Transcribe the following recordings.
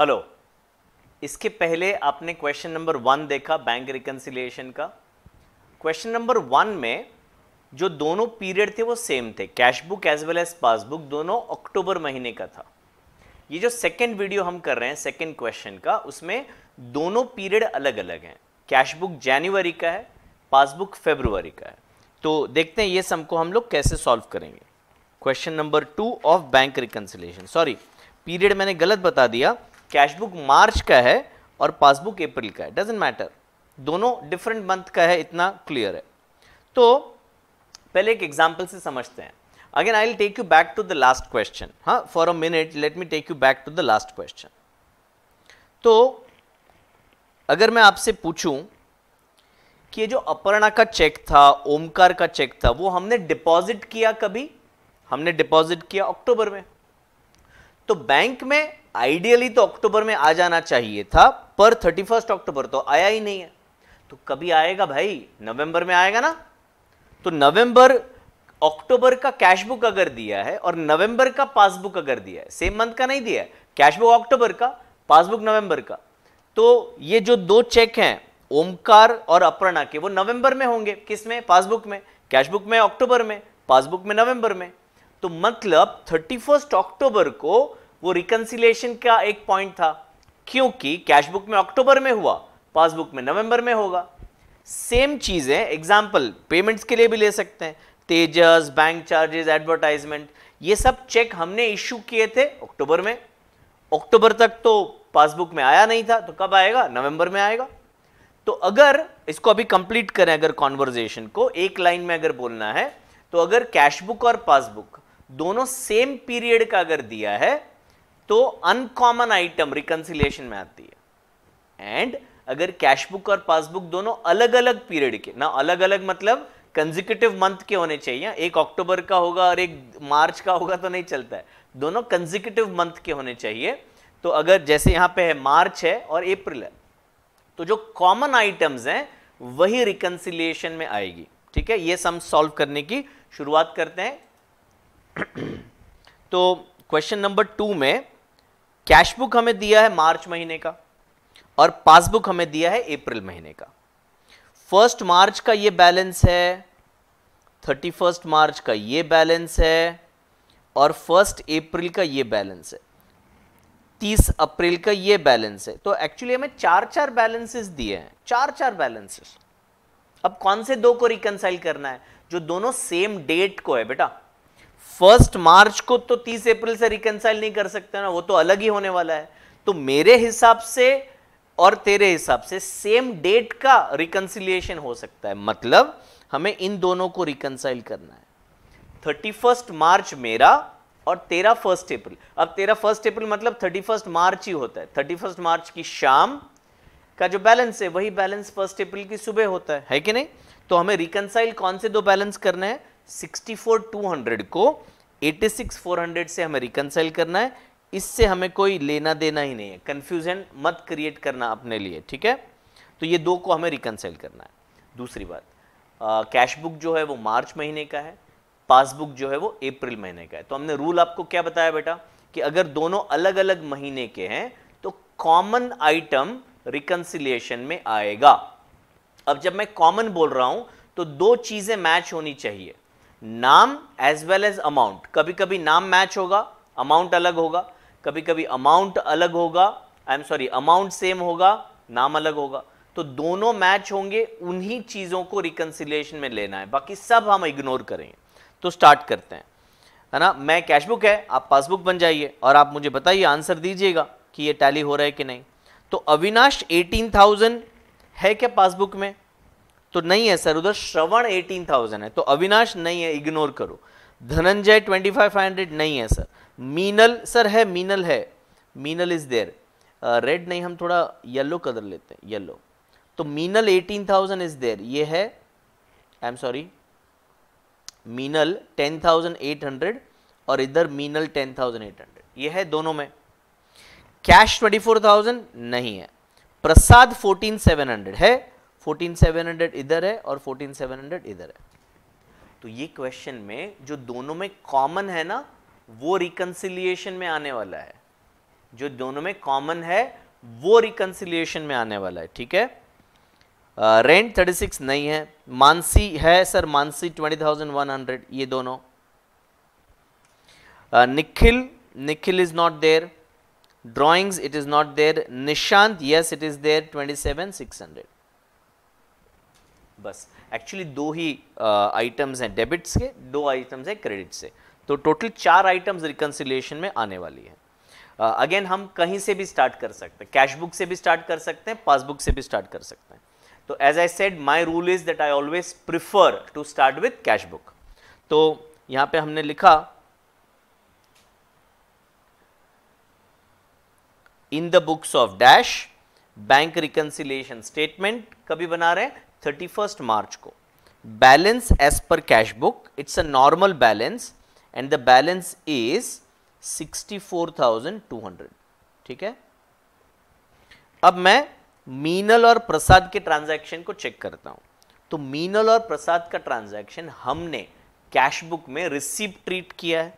hello इसके पहले आपने क्वेश्चन नंबर वन देखा बैंक रिकन्सिलियेशन का क्वेश्चन नंबर वन में जो दोनों पीरियड थे वो सेम थे cash book as well as passbook दोनों अक्टूबर महीने का था ये जो सेकेंड वीडियो हम कर रहे हैं सेकेंड क्वेश्चन का उसमें दोनों पीरियड अलग अलग हैं कैश बुक जनवरी का है पासबुक फेब्रुवरी का है तो देखते हैं ये सबको को हम लोग कैसे सॉल्व करेंगे question number two of bank reconciliation sorry period मैंने गलत बता दिया कैश बुक मार्च का है और पासबुक अप्रैल का है डजेंट मैटर दोनों डिफरेंट मंथ का है इतना क्लियर है तो पहले एक एग्जाम्पल से समझते हैं again I will take you back to the last question हाँ for a minute let me take you back to the last question तो अगर मैं आपसे पूछूं कि ये जो अपर्णा का चेक था ओमकार का चेक था वो हमने डिपॉजिट किया कभी हमने डिपॉजिट किया अक्टूबर में तो बैंक में आइडियली तो अक्टूबर में आ जाना चाहिए था पर थर्टी फर्स्ट अक्टूबर तो आया ही नहीं है तो कभी आएगा भाई नवंबर में आएगा ना तो नवंबर अक्टूबर का कैशबुक अगर दिया है और नवंबर का पासबुक अगर दिया है सेम मंथ का नहीं दिया है कैशबुक अक्टूबर का पासबुक नवंबर का तो ये जो दो चेक हैं ओमकार और अपर्णा के वो नवंबर में होंगे किस में पासबुक में कैशबुक में अक्टूबर में पासबुक में नवंबर में तो मतलब फर्स्ट अक्टूबर को वो रिकंसिलेशन का एक पॉइंट था क्योंकि कैशबुक में अक्टूबर में हुआ पासबुक में नवंबर में होगा सेम चीज़ें एग्जाम्पल पेमेंट्स के लिए भी ले सकते हैं तेजस बैंक चार्जेस एडवर्टाइजमेंट ये सब चेक हमने इश्यू किए थे अक्टूबर में अक्टूबर तक तो पासबुक में आया नहीं था तो कब आएगा नवंबर में आएगा तो अगर इसको अभी कंप्लीट करें अगर कॉन्वर्जेशन को एक लाइन में अगर बोलना है तो अगर कैशबुक और पासबुक दोनों सेम पीरियड का अगर दिया है तो अनकॉमन आइटम रिकंसिलेशन में आती है एंड अगर कैशबुक और पासबुक दोनों अलग अलग पीरियड के ना अलग अलग मतलब कंजिक्यूटिव मंथ के होने चाहिए एक अक्टूबर का होगा और एक मार्च का होगा तो नहीं चलता है दोनों कंजिक्यूटिव मंथ के होने चाहिए तो अगर जैसे यहां पे है मार्च है और अप्रैल है तो जो कॉमन आइटम्स हैं वही रिकंसिलिएशन में आएगी ठीक है ये सम सॉल्व करने की शुरुआत करते हैं तो क्वेश्चन नंबर टू में कैश बुक हमें दिया है मार्च महीने का और पासबुक हमें दिया है अप्रैल महीने का फर्स्ट मार्च का ये बैलेंस है थर्टी फर्स्ट मार्च का ये बैलेंस है और फर्स्ट अप्रैल का ये बैलेंस है तीस अप्रैल का ये बैलेंस है तो एक्चुअली हमें चार चार बैलेंसेस दिए हैं चार चार बैलेंसेस अब कौन से दो को रिकनसाइल करना है जो दोनों सेम डेट को है बेटा फर्स्ट मार्च को तो तीस अप्रैल से रिकनसाइल नहीं कर सकते ना वो तो अलग ही होने वाला है तो मेरे हिसाब से और तेरे हिसाब से सेम डेट का रिकन्सिलिएशन हो सकता है मतलब हमें इन दोनों को रिकनसाइल करना है थर्टी फर्स्ट मार्च मेरा और तेरा फर्स्ट अप्रैल अब तेरा फर्स्ट अप्रैल मतलब थर्टी फर्स्ट मार्च ही होता है थर्टी फर्स्ट मार्च की शाम का जो बैलेंस है वही बैलेंस फर्स्ट अप्रैल की सुबह होता है है कि नहीं तो हमें रिकनसाइल कौन से दो बैलेंस करने हैं 64200 को 86400 से हमें रिकनसाइल करना है इससे हमें कोई लेना देना ही नहीं है कंफ्यूजन मत क्रिएट करना अपने लिए ठीक है तो ये दो को हमें रिकनसाइल करना है दूसरी बात कैश बुक जो है वो मार्च महीने का है पासबुक जो है वो अप्रैल महीने का है तो हमने रूल आपको क्या बताया बेटा कि अगर दोनों अलग अलग महीने के हैं तो कॉमन आइटम रिकनसिलेशन में आएगा अब जब मैं कॉमन बोल रहा हूं तो दो चीजें मैच होनी चाहिए नाम एज वेल एज अमाउंट कभी कभी नाम मैच होगा अमाउंट अलग होगा कभी कभी अमाउंट अलग होगा I am sorry amount same होगा नाम अलग होगा तो दोनों मैच होंगे उन्हीं चीज़ों को रिकनसिलेशन में लेना है बाकी सब हम इग्नोर करेंगे तो स्टार्ट करते हैं है ना मैं कैशबुक है आप पासबुक बन जाइए और आप मुझे बताइए आंसर दीजिएगा कि ये टैली हो रहा है कि नहीं तो अविनाश 18,000 है क्या पासबुक में तो नहीं है सर उधर श्रवण एटीन थाउजेंड है तो अविनाश नहीं है इग्नोर करो Dhananjay twenty five five hundred नहीं है सर मीनल सर है मीनल है मीनल इज देयर रेड नहीं हम थोड़ा येलो कलर लेते हैं येलो तो Meenal eighteen thousand is there ये है I am sorry Meenal ten thousand eight hundred और इधर Meenal ten thousand eight hundred ये है दोनों में कैश ट्वेंटी फोर थाउजेंड नहीं है प्रसाद फोर्टीन सेवन हंड्रेड है 14700 इधर है और 14700 इधर है तो ये क्वेश्चन में जो दोनों में कॉमन है ना वो रिकन्सिलिएशन में आने वाला है जो दोनों में कॉमन है वो रिकन्सिलिएशन में आने वाला है ठीक है रेंट थर्टी सिक्स नहीं है मानसी है sir Mansi twenty thousand one hundred ये दोनों uh, Nikhil Nikhil is not there not it Nishant yes it is yes twenty seven six hundred बस एक्चुअली दो ही आइटम्स हैं डेबिट से दो आइटम्स हैं क्रेडिट से तो टोटल चार आइटम्स रिकन्सिलियेशन में आने वाली है अगेन हम कहीं से भी स्टार्ट कर सकते हैं कैश बुक से भी स्टार्ट कर सकते हैं पासबुक से भी स्टार्ट कर सकते हैं तो as I said my rule is that I always prefer to start with cash book तो यहां पे हमने लिखा in the books of dash bank reconciliation statement कभी बना रहे हैं 31st मार्च को balance as per cash book it's a normal balance and the balance is 64,200 ठीक है अब मैं मीनल और प्रसाद के ट्रांजैक्शन को चेक करता हूं तो मीनल और प्रसाद का ट्रांजैक्शन हमने कैश बुक में रिसीव ट्रीट किया है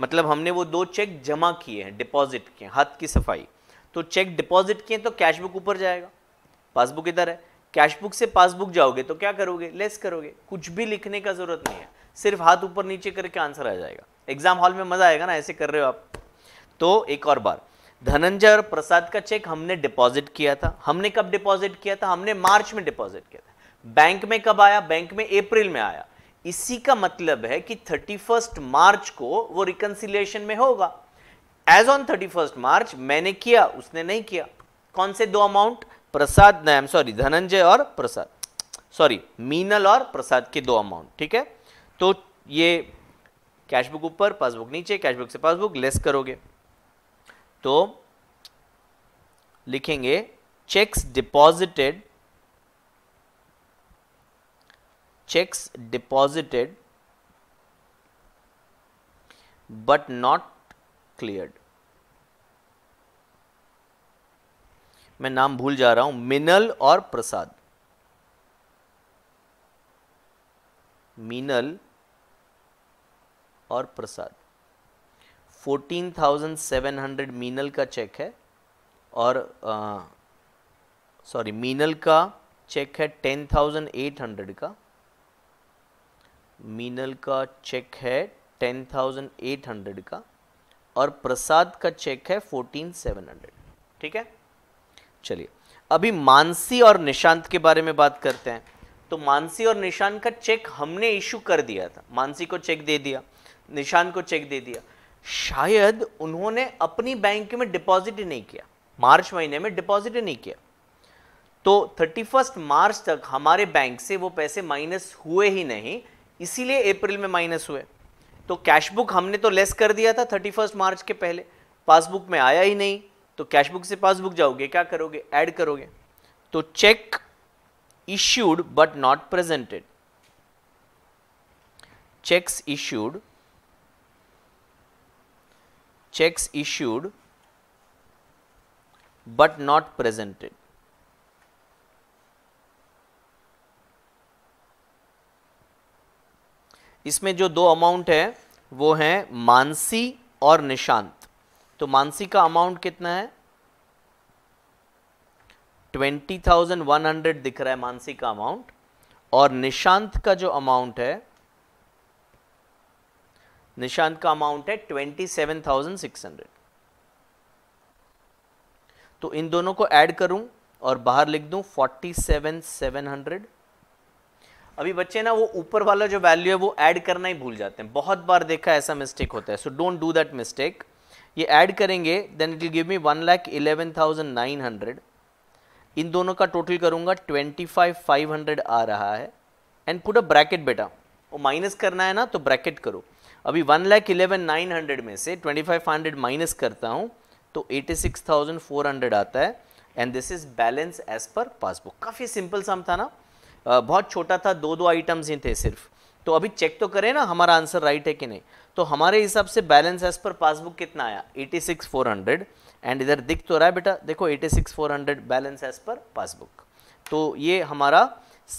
मतलब हमने वो दो चेक जमा किए हैं डिपॉजिट किए हाथ की सफाई तो चेक डिपॉजिट किए तो कैश बुक ऊपर जाएगा पासबुक इधर है कैश बुक से पासबुक जाओगे तो क्या करोगे लेस करोगे कुछ भी लिखने का जरूरत नहीं है सिर्फ हाथ ऊपर नीचे करके आंसर आ जाएगा एग्जाम हॉल में मजा आएगा ना ऐसे कर रहे हो आप तो एक और बार धनंजय और प्रसाद का चेक हमने डिपॉजिट किया था हमने कब डिपॉजिट किया था हमने मार्च में डिपॉजिट किया था बैंक में कब आया बैंक में अप्रैल में आया इसी का मतलब है कि 31 मार्च को वो रिकन्सिलियेशन में होगा एज ऑन 31 मार्च मैंने किया उसने नहीं किया कौन से दो अमाउंट प्रसाद नाम सॉरी धनंजय और प्रसाद सॉरी मीनल और प्रसाद के दो अमाउंट ठीक है तो ये कैशबुक ऊपर पासबुक नीचे कैशबुक से पासबुक लेस करोगे तो लिखेंगे cheques deposited cheques deposited but not cleared मैं नाम भूल जा रहा हूं मिनल और प्रसाद मीनल और प्रसाद 14,700 मीनल का चेक है और सॉरी मीनल का चेक है 10,800 का मीनल का चेक है 10,800 का और प्रसाद का चेक है 14,700 ठीक है चलिए अभी मानसी और निशांत के बारे में बात करते हैं तो मानसी और निशान का चेक हमने इशू कर दिया था मानसी को चेक दे दिया निशान को चेक दे दिया शायद उन्होंने अपनी बैंक में डिपॉजिट ही नहीं किया मार्च महीने में डिपॉजिट ही नहीं किया तो थर्टी फर्स्ट मार्च तक हमारे बैंक से वो पैसे माइनस हुए ही नहीं इसीलिए अप्रैल में माइनस हुए तो कैशबुक हमने तो लेस कर दिया था थर्टी फर्स्ट मार्च के पहले पासबुक में आया ही नहीं तो कैश से पासबुक जाओगे क्या करोगे ऐड करोगे तो cheque issued but not presented cheques issued cheques issued but not presented इसमें जो दो अमाउंट है वो है मानसी और निशांत तो मानसी का अमाउंट कितना है ट्वेंटी थाउजेंड वन हंड्रेड दिख रहा है मानसी का अमाउंट और निशांत का जो अमाउंट है निशांत का अमाउंट है twenty seven thousand six hundred तो इन दोनों को ऐड करूं और बाहर लिख दूं फोर्टी सेवन सेवन हंड्रेड अभी बच्चे ना वो ऊपर वाला जो वैल्यू है वो ऐड करना ही भूल जाते हैं बहुत बार देखा ऐसा मिस्टेक होता है so don't do that mistake ये ऐड करेंगे then it will give me one lakh eleven thousand nine hundred इन दोनों का टोटल करूँगा ट्वेंटी फाइव फाइव हंड्रेड आ रहा है एंड पुट अ ब्रैकेट बेटा वो माइनस करना है ना तो ब्रैकेट करो अभी one lakh eleven nine hundred में से ट्वेंटी फाइव हंड्रेड माइनस करता हूँ तो eighty six thousand four hundred आता है and this is balance as per passbook काफ़ी सिंपल सम था ना बहुत छोटा था दो दो आइटम्स ही थे सिर्फ तो अभी चेक तो करें ना हमारा आंसर राइट है कि नहीं तो हमारे हिसाब से बैलेंस एज पर पासबुक कितना आया eighty six four hundred and इधर दिख तो रहा है बेटा देखो eighty six four hundred balance as per passbook तो ये हमारा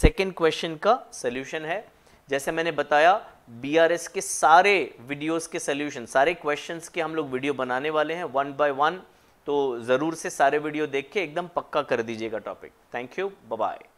सेकेंड क्वेश्चन का सोल्यूशन है जैसे मैंने बताया बी आर एस के सारे वीडियोस के सोल्यूशन सारे क्वेश्चंस के हम लोग वीडियो बनाने वाले हैं वन बाय वन तो ज़रूर से सारे वीडियो देख के एकदम पक्का कर दीजिएगा टॉपिक थैंक यू बाय